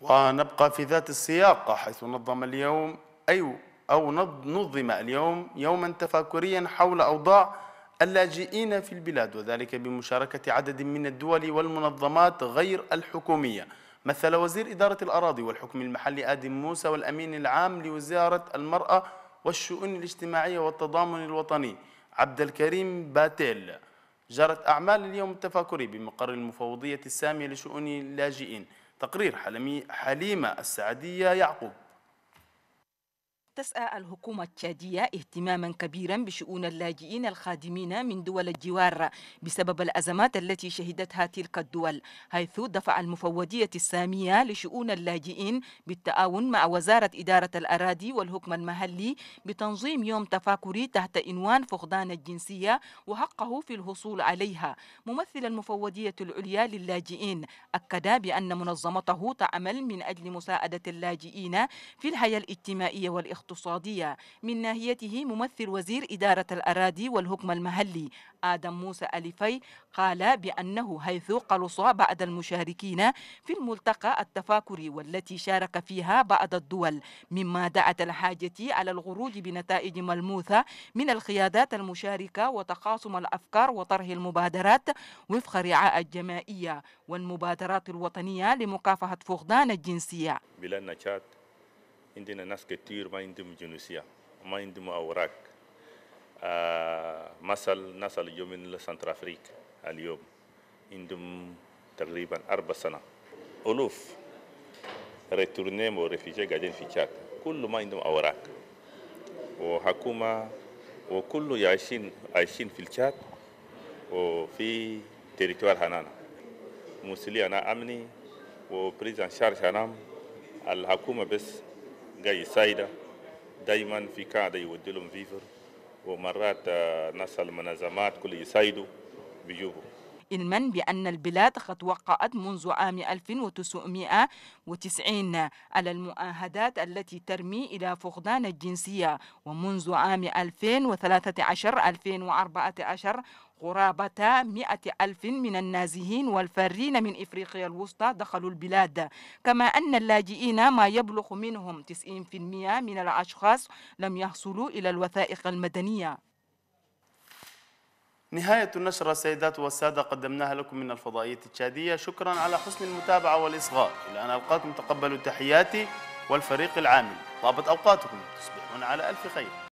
ونبقى في ذات السياق حيث نظم اليوم أي أو نظم اليوم يوما تفاكريا حول أوضاع اللاجئين في البلاد وذلك بمشاركة عدد من الدول والمنظمات غير الحكومية مثل وزير إدارة الأراضي والحكم المحلي آدم موسى والأمين العام لوزارة المرأة والشؤون الاجتماعية والتضامن الوطني عبد الكريم باتيل جرت أعمال اليوم التفاكري بمقر المفوضية السامية لشؤون اللاجئين تقرير حليمة السعدية يعقوب تسعى الحكومة التشادية اهتماما كبيرا بشؤون اللاجئين الخادمين من دول الجوار بسبب الأزمات التي شهدتها تلك الدول حيث دفع المفوضية السامية لشؤون اللاجئين بالتعاون مع وزارة إدارة الأراضي والحكم المحلي بتنظيم يوم تفاكري تحت عنوان فقدان الجنسية وحقه في الحصول عليها ممثل المفوضية العليا للاجئين أكد بأن منظمته تعمل من أجل مساعدة اللاجئين في الحياة الاجتماعية والاختيار الاقتصادية من ناهيته ممثل وزير إدارة الأراضي والحكم المحلي آدم موسى أليفي قال بأنه حيث قلص بعض المشاركين في الملتقى التفاكري والتي شارك فيها بعض الدول مما دعت الحاجة على الغروج بنتائج ملموسة من القيادات المشاركة وتقاسم الأفكار وطرح المبادرات وفق رعاء الجمائية والمبادرات الوطنية لمكافحة فقدان الجنسية بلا نشاط عندنا ناس كتير ما عندهم جنسية ما عندهم أوراق آه مثل ناس اليوم من سنتر أفريك اليوم عندهم تقريبا أربع سنة ألوف ريتورنيم وريفيجي قاعدين في تشاد كل ما عندهم أوراق وحكومة وكل عايشين عايشين في تشاك وفي تريتوار هنانا موسيلي أنا أمني وبريزان شارج هنام الحكومة بس جاي سايده دايما في قاعده يودي لهم فيفر ومرات آه، ناس المنظمات كل يسايدوا بيجوبوا علما بأن البلاد قد وقعت منذ عام 1990 على المعاهدات التي ترمي إلى فقدان الجنسية ومنذ عام 2013-2014 قرابة مئة ألف من النازحين والفارين من إفريقيا الوسطى دخلوا البلاد كما أن اللاجئين ما يبلغ منهم 90% من الأشخاص لم يحصلوا إلى الوثائق المدنية نهاية النشرة السيدات والسادة قدمناها لكم من الفضائية التشادية شكرا على حسن المتابعة والإصغاء إلى أن ألقاكم تقبلوا تحياتي والفريق العامل طابت أوقاتكم تصبحون على ألف خير